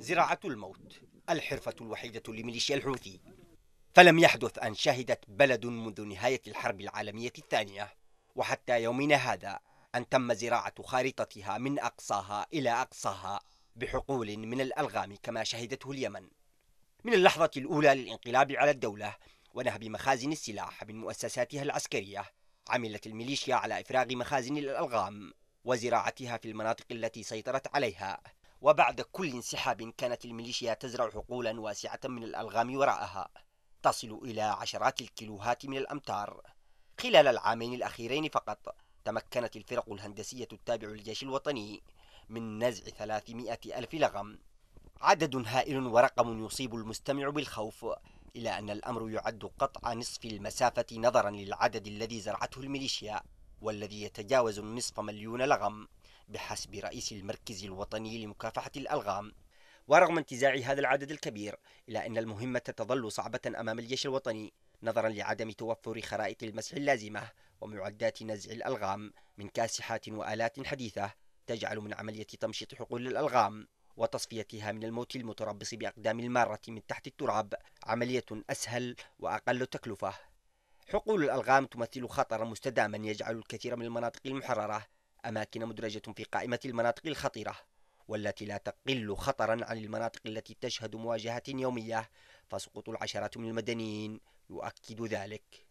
زراعة الموت الحرفة الوحيدة لميليشيا الحوثي فلم يحدث أن شهدت بلد منذ نهاية الحرب العالمية الثانية وحتى يومنا هذا أن تم زراعة خارطتها من أقصاها إلى أقصاها بحقول من الألغام كما شهدته اليمن من اللحظة الأولى للانقلاب على الدولة ونهب مخازن السلاح من مؤسساتها العسكرية عملت الميليشيا على إفراغ مخازن الألغام وزراعتها في المناطق التي سيطرت عليها وبعد كل انسحاب كانت الميليشيا تزرع حقولا واسعة من الألغام وراءها تصل إلى عشرات الكيلوهات من الأمتار خلال العامين الأخيرين فقط تمكنت الفرق الهندسية التابعة للجيش الوطني من نزع 300 ألف لغم عدد هائل ورقم يصيب المستمع بالخوف إلى أن الأمر يعد قطع نصف المسافة نظرا للعدد الذي زرعته الميليشيا والذي يتجاوز النصف مليون لغم بحسب رئيس المركز الوطني لمكافحة الألغام ورغم انتزاع هذا العدد الكبير إلا أن المهمة تظل صعبة أمام الجيش الوطني نظرا لعدم توفر خرائط المسح اللازمة ومعدات نزع الألغام من كاسحات وآلات حديثة تجعل من عملية تمشيط حقول الألغام وتصفيتها من الموت المتربص بأقدام المارة من تحت التراب عملية أسهل وأقل تكلفة حقول الألغام تمثل خطرا مستداما يجعل الكثير من المناطق المحررة أماكن مدرجة في قائمة المناطق الخطيرة والتي لا تقل خطرا عن المناطق التي تشهد مواجهة يومية فسقوط العشرات من المدنيين يؤكد ذلك